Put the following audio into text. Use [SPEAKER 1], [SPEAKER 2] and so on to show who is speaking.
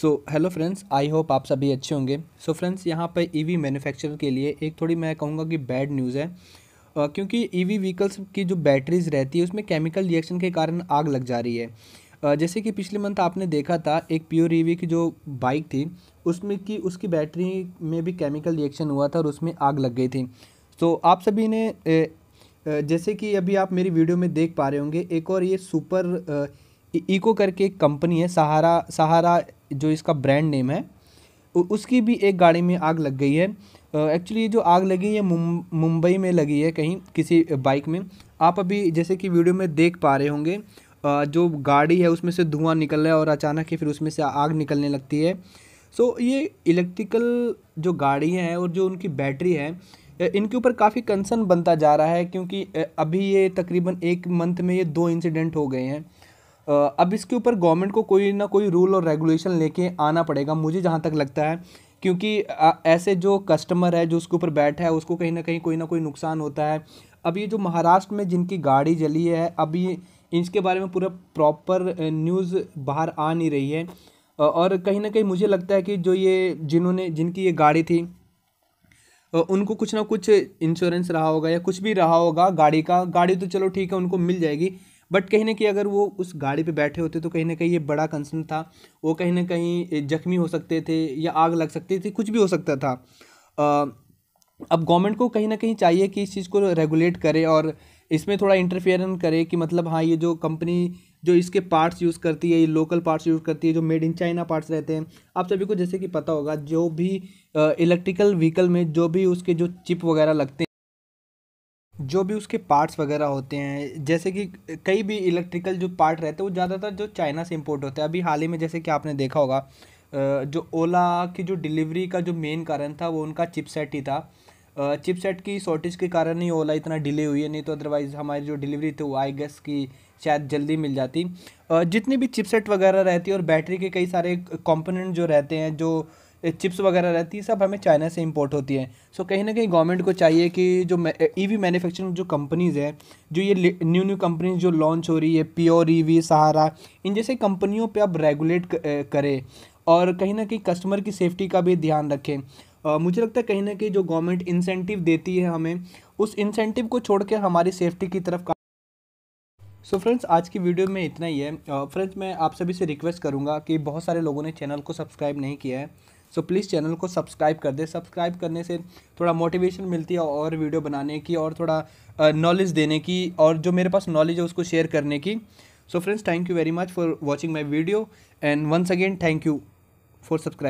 [SPEAKER 1] so hello friends I hope आप सभी अच्छे होंगे सो फ्रेंड्स यहाँ पर ईवी मैन्युफैक्चरर के लिए एक थोड़ी मैं कहूँगा कि बैड न्यूज़ है uh, क्योंकि ईवी e व्हीकल्स की जो बैटरीज रहती है उसमें केमिकल रिएक्शन के कारण आग लग जा रही है uh, जैसे कि पिछले मंथ आपने देखा था एक प्योर वी e की जो बाइक थी उसमें की उसकी बैटरी में भी केमिकल रिएक्शन हुआ था और उसमें आग लग गई थी so, आप सभी ने ए, जैसे कि अभी आप मेरी वीडियो में देख पा रहे होंगे एक और ये सुपर इको e-, करके एक कंपनी है सहारा सहारा जो इसका ब्रांड नेम है उसकी भी एक गाड़ी में आग लग गई है एक्चुअली ये जो आग लगी है मुंबई में लगी है कहीं किसी बाइक में आप अभी जैसे कि वीडियो में देख पा रहे होंगे जो गाड़ी है उसमें से धुआं निकल रहा है और अचानक ही फिर उसमें से आग निकलने लगती है सो so, ये इलेक्ट्रिकल जो गाड़ियाँ हैं और जो उनकी बैटरी है इनके ऊपर काफ़ी कंसर्न बनता जा रहा है क्योंकि अभी ये तकरीबन एक मंथ में ये दो इंसिडेंट हो गए हैं अब इसके ऊपर गवर्नमेंट को कोई ना कोई रूल और रेगुलेशन लेके आना पड़ेगा मुझे जहाँ तक लगता है क्योंकि ऐसे जो कस्टमर है जो उसके ऊपर बैठा है उसको कहीं ना कहीं कोई ना कोई नुकसान होता है अब ये जो महाराष्ट्र में जिनकी गाड़ी जली है अभी इसके बारे में पूरा प्रॉपर न्यूज़ बाहर आ नहीं रही है और कहीं ना कहीं मुझे लगता है कि जो ये जिन्होंने जिनकी ये गाड़ी थी उनको कुछ ना कुछ इंश्योरेंस रहा होगा या कुछ भी रहा होगा गाड़ी का गाड़ी तो चलो ठीक है उनको मिल जाएगी बट कहीं ना कहीं अगर वो उस गाड़ी पे बैठे होते तो कहीं ना कहीं ये बड़ा कंसर्न था वो कहीं ना कहीं जख्मी हो सकते थे या आग लग सकती थी कुछ भी हो सकता था अब गवर्नमेंट को कहीं ना कहीं चाहिए कि इस चीज़ को रेगुलेट करे और इसमें थोड़ा इंटरफेयर करे कि मतलब हाँ ये जो कंपनी जो इसके पार्ट्स यूज़ करती है ये लोकल पार्ट्स यूज़ करती है जो मेड इन चाइना पार्ट्स रहते हैं आप सभी को जैसे कि पता होगा जो भी इलेक्ट्रिकल व्हीकल में जो भी उसके जो चिप वगैरह लगते हैं जो भी उसके पार्ट्स वगैरह होते हैं जैसे कि कई भी इलेक्ट्रिकल जो पार्ट रहते हैं वो ज़्यादातर जो चाइना से इम्पोर्ट होते हैं अभी हाल ही में जैसे कि आपने देखा होगा जो ओला की जो डिलीवरी का जो मेन कारण था वो उनका चिपसेट ही था चिपसेट की शॉर्टेज के कारण ही ओला इतना डिले हुई है नहीं तो अदरवाइज़ हमारी जो डिलीवरी थी वो आई गेस की शायद जल्दी मिल जाती जितनी भी चिपसेट वगैरह रहती है और बैटरी के कई सारे कंपोनेंट जो रहते हैं जो चिप्स वगैरह रहती है सब हमें चाइना से इम्पोर्ट होती है सो कहीं ना कहीं गवर्नमेंट को चाहिए कि जो ईवी मैन्युफैक्चरिंग जो कंपनीज़ है जो ये न्यू न्यू कंपनीज जो लॉन्च हो रही है प्योर ईवी सहारा इन जैसे कंपनियों पे आप रेगुलेट करें और कहीं ना कहीं कस्टमर की सेफ्टी का भी ध्यान रखें Uh, मुझे लगता है कहीं ना कहीं जो गवर्नमेंट इंसेंटिव देती है हमें उस इंसेंटिव को छोड़ हमारी सेफ्टी की तरफ का सो so फ्रेंड्स आज की वीडियो में इतना ही है फ्रेंड्स uh, मैं आप सभी से रिक्वेस्ट करूँगा कि बहुत सारे लोगों ने चैनल को सब्सक्राइब नहीं किया है सो प्लीज़ चैनल को सब्सक्राइब कर दे सब्सक्राइब करने से थोड़ा मोटिवेशन मिलती है और वीडियो बनाने की और थोड़ा नॉलेज देने की और जो मेरे पास नॉलेज है उसको शेयर करने की so friends thank you very much for watching my video and once again thank you for subscribe